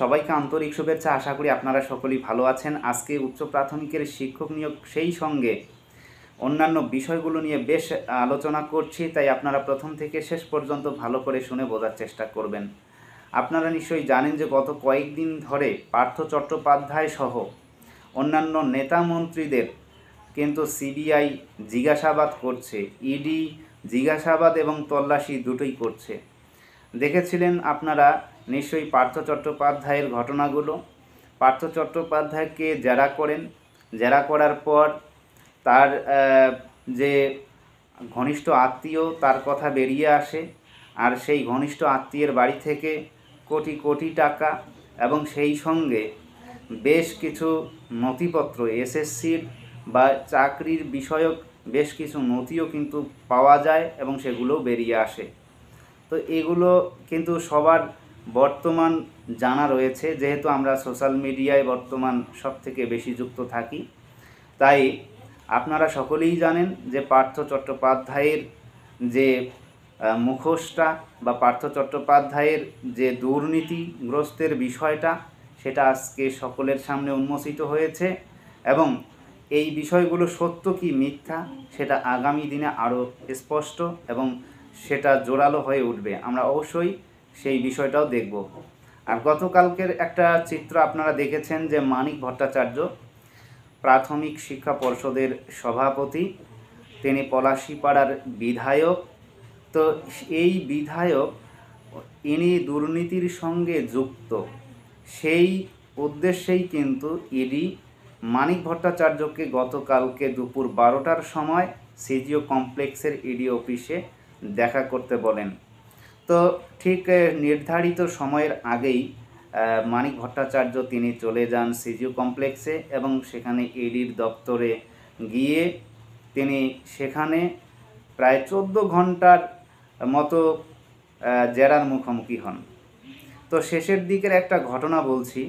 সবাইকে আন্তরিক শুভেচ্ছা আশা করি আপনারা সকলেই ভালো আছেন আজকে উচ্চ প্রাথমিকের শিক্ষক নিয়োগ সেই সঙ্গে অন্যান্য বিষয়গুলো নিয়ে বেশ আলোচনা করছি তাই আপনারা প্রথম থেকে শেষ পর্যন্ত ভালো করে শুনে বোঝার চেষ্টা করবেন আপনারা নিশ্চয়ই জানেন যে গত কয়েকদিন ধরে পার্থ চট্টোপাধ্যায় সহ অন্যান্য নেতা মন্ত্রীদের কিন্তু সিবিআই জিজ্ঞাসাবাদ করছে ইডি জিজ্ঞাসাবাদ এবং তল্লাশি দুটোই করছে দেখেছিলেন আপনারা নিশ্চয়ই পার্থ চট্টোপাধ্যায়ের ঘটনাগুলো পার্থ চট্টোপাধ্যায়কে জেরা করেন জেরা করার পর তার যে ঘনিষ্ঠ আত্মীয় তার কথা বেরিয়ে আসে আর সেই ঘনিষ্ঠ আত্মীয়ের বাড়ি থেকে কোটি কোটি টাকা এবং সেই সঙ্গে বেশ কিছু নথিপত্র এসএসসির বা চাকরির বিষয়ক বেশ কিছু নথিও কিন্তু পাওয়া যায় এবং সেগুলো বেরিয়ে আসে তো এগুলো কিন্তু সবার বর্তমান জানা রয়েছে যেহেতু আমরা সোশ্যাল মিডিয়ায় বর্তমান সব থেকে বেশি যুক্ত থাকি তাই আপনারা সকলেই জানেন যে পার্থ চট্টোপাধ্যায়ের যে মুখোশটা বা পার্থ চট্টোপাধ্যায়ের যে দুর্নীতিগ্রস্তের বিষয়টা সেটা আজকে সকলের সামনে উন্মোচিত হয়েছে এবং এই বিষয়গুলো সত্য কি মিথ্যা সেটা আগামী দিনে আরও স্পষ্ট এবং সেটা জোরালো হয়ে উঠবে আমরা অবশ্যই সেই বিষয়টাও দেখব আর গতকালকের একটা চিত্র আপনারা দেখেছেন যে মানিক ভট্টাচার্য প্রাথমিক শিক্ষা পর্ষদের সভাপতি তিনি পলাশিপাড়ার বিধায়ক তো এই বিধায়ক ইনি দুর্নীতির সঙ্গে যুক্ত সেই উদ্দেশ্যেই কিন্তু ইডি মানিক ভট্টাচার্যকে গতকালকে দুপুর বারোটার সময় সিজিও কমপ্লেক্সের ইডি অফিসে দেখা করতে বলেন তো ঠিক নির্ধারিত সময়ের আগেই মানিক ভট্টাচার্য তিনি চলে যান সিজিউ কমপ্লেক্সে এবং সেখানে ইডির দপ্তরে গিয়ে তিনি সেখানে প্রায় চোদ্দ ঘন্টার মতো জেরার মুখোমুখি হন তো শেষের দিকের একটা ঘটনা বলছি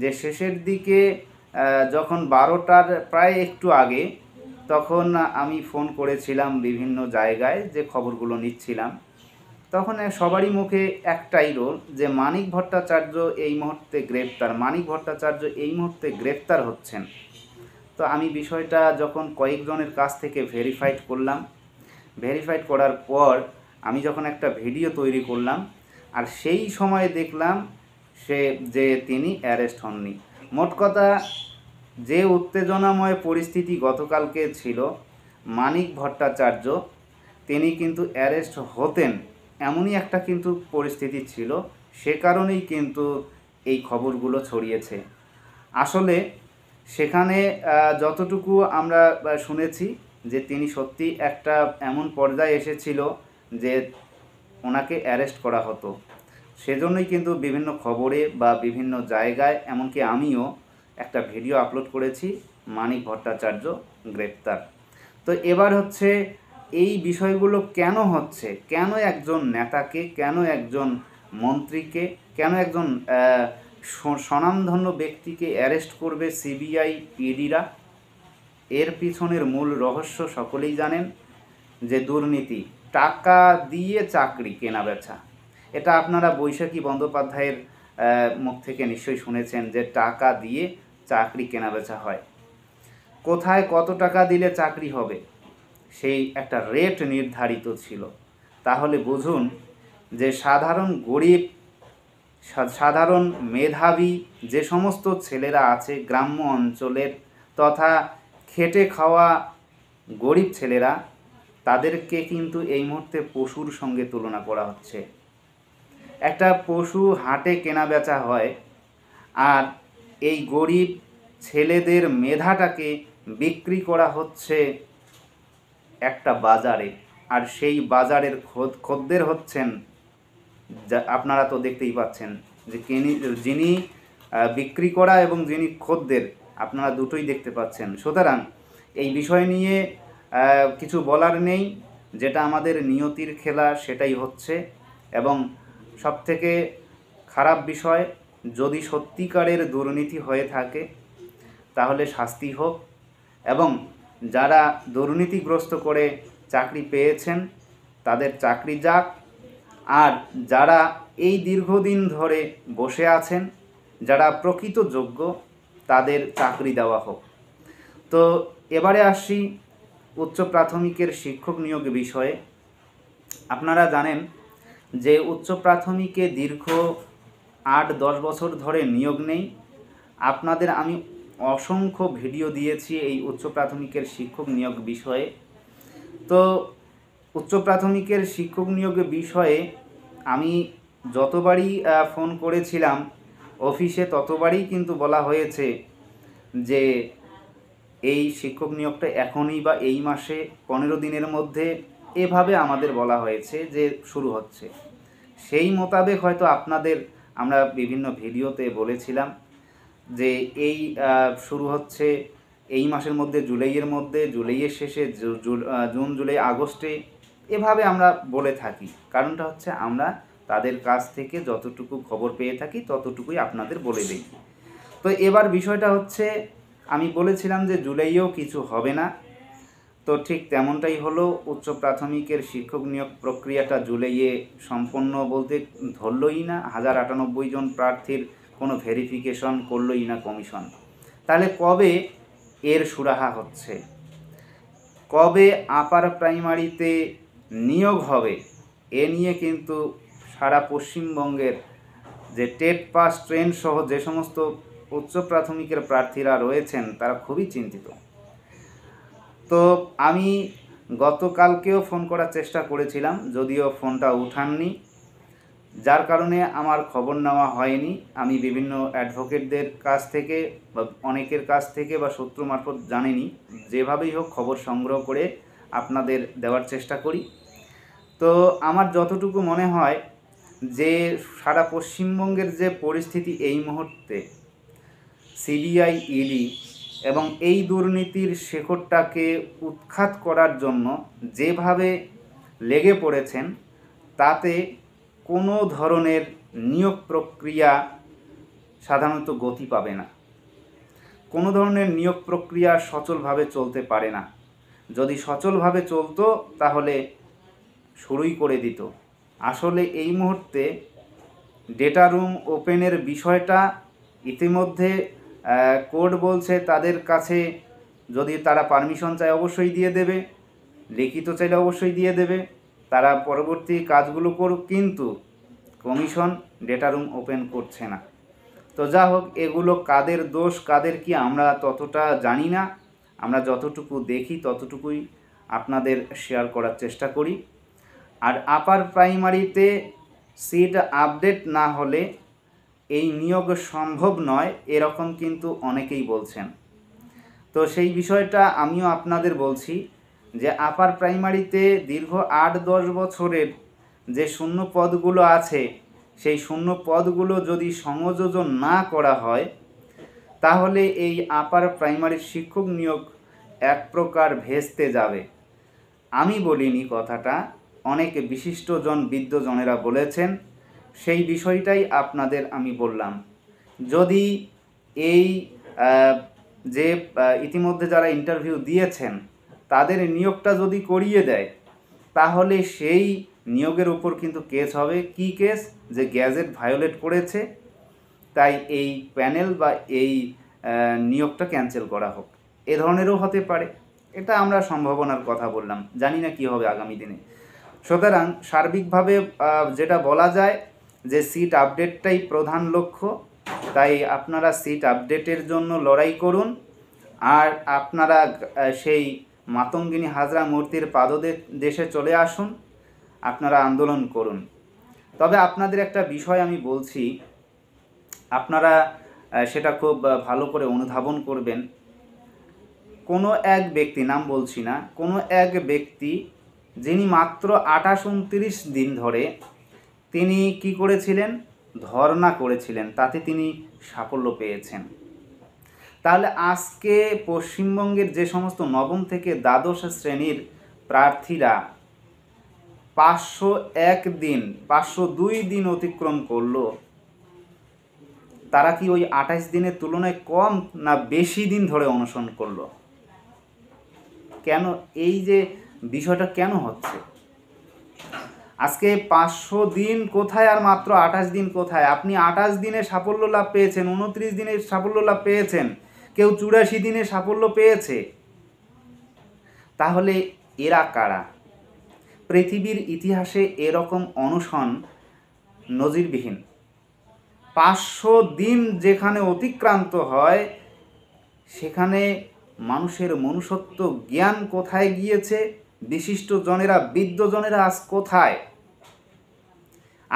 যে শেষের দিকে যখন বারোটার প্রায় একটু আগে তখন আমি ফোন করেছিলাম বিভিন্ন জায়গায় যে খবরগুলো নিচ্ছিলাম তখন সবারই মুখে একটাই রোল যে মানিক ভট্টাচার্য এই মুহূর্তে গ্রেপ্তার মানিক ভট্টাচার্য এই মুহূর্তে গ্রেপ্তার হচ্ছেন তো আমি বিষয়টা যখন কয়েকজনের কাছ থেকে ভেরিফাইড করলাম ভেরিফাইড করার পর আমি যখন একটা ভিডিও তৈরি করলাম আর সেই সময়ে দেখলাম সে যে তিনি অ্যারেস্ট হননি মোট কথা যে উত্তেজনাময় পরিস্থিতি গতকালকে ছিল মানিক ভট্টাচার্য তিনি কিন্তু অ্যারেস্ট হতেন এমনই একটা কিন্তু পরিস্থিতি ছিল সে কারণেই কিন্তু এই খবরগুলো ছড়িয়েছে আসলে সেখানে যতটুকু আমরা শুনেছি যে তিনি সত্যি একটা এমন পর্যায়ে এসেছিল যে ওনাকে অ্যারেস্ট করা হতো সেজন্যই কিন্তু বিভিন্ন খবরে বা বিভিন্ন জায়গায় এমনকি আমিও একটা ভিডিও আপলোড করেছি মানিক ভট্টাচার্য গ্রেপ্তার তো এবার হচ্ছে এই বিষয়গুলো কেন হচ্ছে কেন একজন নেতাকে কেন একজন মন্ত্রীকে কেন একজন স্বনামধন্য ব্যক্তিকে অ্যারেস্ট করবে সিবিআই ইডিরা এর পিছনের মূল রহস্য সকলেই জানেন যে দুর্নীতি টাকা দিয়ে চাকরি কেনা বেচা এটা আপনারা বৈশাখী বন্দ্যোপাধ্যায়ের মুখ থেকে নিশ্চয়ই শুনেছেন যে টাকা দিয়ে চাকরি কেনা বেচা হয় কোথায় কত টাকা দিলে চাকরি হবে সেই একটা রেট নির্ধারিত ছিল তাহলে বুঝুন যে সাধারণ গরিব সাধারণ মেধাবী যে সমস্ত ছেলেরা আছে গ্রাম্য অঞ্চলের তথা খেটে খাওয়া গরিব ছেলেরা তাদেরকে কিন্তু এই মুহূর্তে পশুর সঙ্গে তুলনা করা হচ্ছে একটা পশু হাটে কেনা বেচা হয় আর এই গরিব ছেলেদের মেধাটাকে বিক্রি করা হচ্ছে একটা বাজারে আর সেই বাজারের খোদ খদ্দের হচ্ছেন যা আপনারা তো দেখতেই পাচ্ছেন যে কিনি যিনি বিক্রি করা এবং যিনি খদ্দের আপনারা দুটোই দেখতে পাচ্ছেন সুতরাং এই বিষয় নিয়ে কিছু বলার নেই যেটা আমাদের নিয়তির খেলা সেটাই হচ্ছে এবং সবথেকে খারাপ বিষয় যদি সত্যিকারের দুর্নীতি হয়ে থাকে তাহলে শাস্তি হোক এবং যারা দুর্নীতিগ্রস্ত করে চাকরি পেয়েছেন তাদের চাকরি যাক আর যারা এই দীর্ঘদিন ধরে বসে আছেন যারা প্রকৃত যোগ্য তাদের চাকরি দেওয়া হোক তো এবারে আসি উচ্চ প্রাথমিকের শিক্ষক নিয়োগ বিষয়ে আপনারা জানেন যে উচ্চ প্রাথমিকে দীর্ঘ আট দশ বছর ধরে নিয়োগ নেই আপনাদের আমি অসংখ্য ভিডিও দিয়েছি এই উচ্চ প্রাথমিকের শিক্ষক নিয়োগ বিষয়ে তো উচ্চ প্রাথমিকের শিক্ষক নিয়োগ বিষয়ে আমি যতবারই ফোন করেছিলাম অফিসে ততবারই কিন্তু বলা হয়েছে যে এই শিক্ষক নিয়োগটা এখনই বা এই মাসে পনেরো দিনের মধ্যে এভাবে আমাদের বলা হয়েছে যে শুরু হচ্ছে সেই মোতাবেক হয়তো আপনাদের আমরা বিভিন্ন ভিডিওতে বলেছিলাম যে এই শুরু হচ্ছে এই মাসের মধ্যে জুলাইয়ের মধ্যে জুলাইয়ের শেষে জুন জুলাই আগস্টে এভাবে আমরা বলে থাকি কারণটা হচ্ছে আমরা তাদের কাছ থেকে যতটুকু খবর পেয়ে থাকি ততটুকুই আপনাদের বলে দিই তো এবার বিষয়টা হচ্ছে আমি বলেছিলাম যে জুলাইয়েও কিছু হবে না তো ঠিক তেমনটাই হলো উচ্চ প্রাথমিকের শিক্ষক নিয়োগ প্রক্রিয়াটা জুলাইয়ে সম্পন্ন বলতে ধরলই না হাজার আটানব্বই জন প্রার্থীর কোনো ভেরিফিকেশন করলই না কমিশন তাহলে কবে এর সুরাহা হচ্ছে কবে আপার প্রাইমারিতে নিয়োগ হবে এ নিয়ে কিন্তু সারা পশ্চিমবঙ্গের যে টেট পাস ট্রেন সহ যে সমস্ত উচ্চ প্রাথমিকের প্রার্থীরা রয়েছেন তারা খুবই চিন্তিত তো আমি গতকালকেও ফোন করার চেষ্টা করেছিলাম যদিও ফোনটা উঠাননি যার কারণে আমার খবর নেওয়া হয়নি আমি বিভিন্ন অ্যাডভোকেটদের কাছ থেকে বা অনেকের কাছ থেকে বা শত্রু মারফত জানিনি যেভাবেই হোক খবর সংগ্রহ করে আপনাদের দেওয়ার চেষ্টা করি তো আমার যতটুকু মনে হয় যে সারা পশ্চিমবঙ্গের যে পরিস্থিতি এই মুহূর্তে সিবিআই ইডি এবং এই দুর্নীতির শেখরটাকে উৎখাত করার জন্য যেভাবে লেগে পড়েছেন তাতে কোনো ধরনের নিয়োগ প্রক্রিয়া সাধারণত গতি পাবে না কোনো ধরনের নিয়োগ প্রক্রিয়া সচলভাবে চলতে পারে না যদি সচলভাবে চলতো তাহলে শুরুই করে দিত আসলে এই মুহূর্তে ডেটা রুম ওপেনের বিষয়টা ইতিমধ্যে কোড বলছে তাদের কাছে যদি তারা পারমিশন চায় অবশ্যই দিয়ে দেবে লিখিত চাইলে অবশ্যই দিয়ে দেবে তারা পরবর্তী কাজগুলো করুক কিন্তু কমিশন ডেটা রুম ওপেন করছে না তো যা হোক এগুলো কাদের দোষ কাদের কি আমরা ততটা জানি না আমরা যতটুকু দেখি ততটুকুই আপনাদের শেয়ার করার চেষ্টা করি আর আপার প্রাইমারিতে সিট আপডেট না হলে এই নিয়োগ সম্ভব নয় এরকম কিন্তু অনেকেই বলছেন তো সেই বিষয়টা আমিও আপনাদের বলছি যে আপার প্রাইমারিতে দীর্ঘ আট দশ বছরের যে শূন্য পদগুলো আছে সেই শূন্য পদগুলো যদি সংযোজন না করা হয় তাহলে এই আপার প্রাইমারির শিক্ষক নিয়োগ এক প্রকার ভেস্তে যাবে আমি বলিনি কথাটা অনেক বিশিষ্টজন বিদ্যজনেরা বলেছেন সেই বিষয়টাই আপনাদের আমি বললাম যদি এই যে ইতিমধ্যে যারা ইন্টারভিউ দিয়েছেন তাদের নিয়োগটা যদি করিয়ে দেয় তাহলে সেই নিয়োগের ওপর কিন্তু কেস হবে কি কেস যে গ্যাজেট ভায়োলেট করেছে তাই এই প্যানেল বা এই নিয়োগটা ক্যান্সেল করা হোক এ ধরনেরও হতে পারে এটা আমরা সম্ভাবনার কথা বললাম জানি না কি হবে আগামী দিনে সুতরাং সার্বিকভাবে যেটা বলা যায় যে সিট আপডেটটাই প্রধান লক্ষ্য তাই আপনারা সিট আপডেটের জন্য লড়াই করুন আর আপনারা সেই মাতঙ্গিনী হাজরা মূর্তির পাদদে দেশে চলে আসুন আপনারা আন্দোলন করুন তবে আপনাদের একটা বিষয় আমি বলছি আপনারা সেটা খুব ভালো করে অনুধাবন করবেন কোনো এক ব্যক্তি নাম বলছি না কোনো এক ব্যক্তি যিনি মাত্র আঠাশ উনত্রিশ দিন ধরে তিনি কি করেছিলেন ধর্ণা করেছিলেন তাতে তিনি সাফল্য পেয়েছেন তাহলে আজকে পশ্চিমবঙ্গের যে সমস্ত নবম থেকে দ্বাদশ শ্রেণীর প্রার্থীরা পাঁচশো এক দিন পাঁচশো দুই দিন অতিক্রম করল তারা কি ওই আঠাশ দিনের তুলনায় কম না বেশি দিন ধরে অনশন করলো কেন এই যে বিষয়টা কেন হচ্ছে আজকে পাঁচশো দিন কোথায় আর মাত্র আঠাশ দিন কোথায় আপনি আঠাশ দিনে সাফল্য লাভ পেয়েছেন উনত্রিশ দিনের সাফল্য লাভ পেয়েছেন কেউ চুরাশি দিনে সাফল্য পেয়েছে তাহলে এরা কারা পৃথিবীর ইতিহাসে এরকম অনশন নজিরবিহীন পাঁচশো দিন যেখানে অতিক্রান্ত হয় সেখানে মানুষের মনুষ্যত্ব জ্ঞান কোথায় গিয়েছে বিশিষ্ট জনেরা বিদ্যজনেরা আজ কোথায়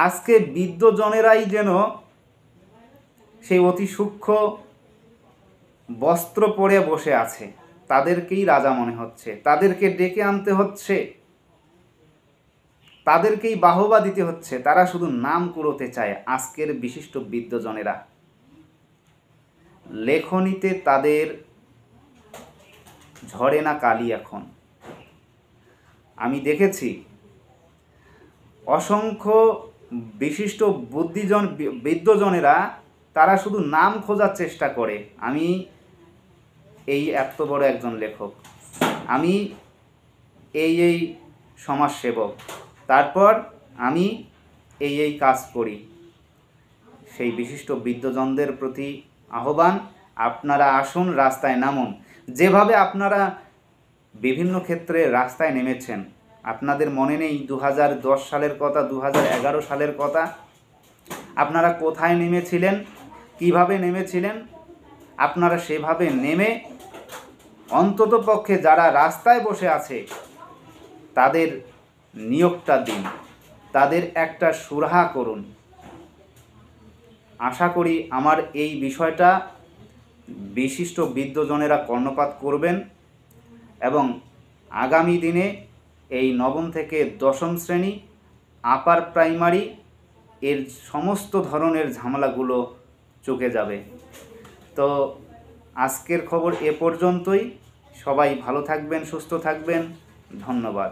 আজকে বিদ্যজনেরাই যেন সেই অতি সূক্ষ্ম বস্ত্র পরে বসে আছে তাদেরকেই রাজা মনে হচ্ছে তাদেরকে ডেকে আনতে হচ্ছে তাদেরকেই বাহবা দিতে হচ্ছে তারা শুধু নাম কুড়োতে চায় আজকের বিশিষ্ট বিদ্যজনেরা লেখনীতে তাদের ঝরে না কালি এখন আমি দেখেছি অসংখ্য বিশিষ্ট বুদ্ধিজন বিদ্যজনেরা তারা শুধু নাম খোঁজার চেষ্টা করে আমি এই এত বড় একজন লেখক আমি এই এই সমাজসেবক তারপর আমি এই এই কাজ করি সেই বিশিষ্ট বৃদ্ধজনদের প্রতি আহ্বান আপনারা আসুন রাস্তায় নামুন যেভাবে আপনারা বিভিন্ন ক্ষেত্রে রাস্তায় নেমেছেন আপনাদের মনে নেই দু সালের কথা দু সালের কথা আপনারা কোথায় নেমেছিলেন কিভাবে নেমেছিলেন আপনারা সেভাবে নেমে অন্ততপক্ষে যারা রাস্তায় বসে আছে তাদের নিয়োগটা দিন তাদের একটা সুরাহা করুন আশা করি আমার এই বিষয়টা বিশিষ্ট বিদ্যজনেরা কর্ণপাত করবেন এবং আগামী দিনে এই নবম থেকে দশম শ্রেণী আপার প্রাইমারি এর সমস্ত ধরনের ঝামেলাগুলো চোখে যাবে তো আজকের খবর এ পর্যন্তই সবাই ভালো থাকবেন সুস্থ থাকবেন ধন্যবাদ